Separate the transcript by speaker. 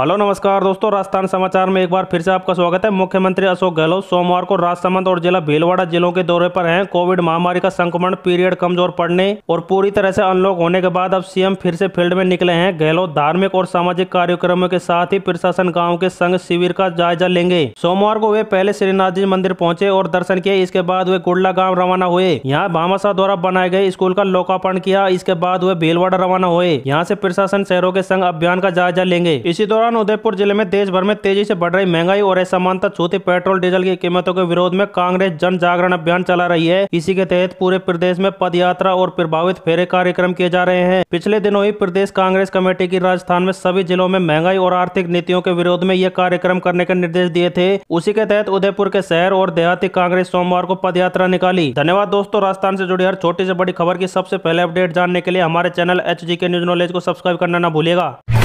Speaker 1: hello नमस्कार दोस्तों राजस्थान समाचार में एक बार फिर से आपका स्वागत है मुख्यमंत्री अशोक गहलोत सोमवार को राजसमंद और जिला भीलवाड़ा जिलों के दौरे पर हैं कोविड महामारी का संक्रमण पीरियड कमजोर पड़ने और पूरी तरह से अनलॉक होने के बाद अब सीएम फिर से फील्ड में निकले हैं गहलोत धार्मिक और सामाजिक कार्यक्रमों के साथ ही प्रशासन गाँव के संघ शिविर का जायजा लेंगे सोमवार को वे पहले श्रीनाथ जी मंदिर पहुँचे और दर्शन किए इसके बाद वे गुडला गाँव रवाना हुए यहाँ भामाशाह द्वारा बनाए गए स्कूल का लोकार्पण किया इसके बाद वे भीलवाड़ा रवाना हुए यहाँ ऐसी प्रशासन शहरों के संघ अभियान का जायजा लेंगे इसी दौरान दौरान उदयपुर जिले में देश भर में तेजी से बढ़ रही महंगाई और असमानता छूती पेट्रोल डीजल की कीमतों के विरोध में कांग्रेस जन जागरण अभियान चला रही है इसी के तहत पूरे प्रदेश में पद यात्रा और प्रभावित फेरे कार्यक्रम किए जा रहे हैं पिछले दिनों ही प्रदेश कांग्रेस कमेटी की राजस्थान में सभी जिलों में महंगाई और आर्थिक नीतियों के विरोध में यह कार्यक्रम करने के निर्देश दिए थे उसी के तहत उदयपुर के शहर और देहाती कांग्रेस सोमवार को पद यात्रा निकाली धन्यवाद दोस्तों राजस्थान ऐसी जुड़ी हर छोटी ऐसी बड़ी खबर की सबसे पहले अपडेट जानने के लिए हमारे channel H K news knowledge को सब्सक्राइब करना न भूलेगा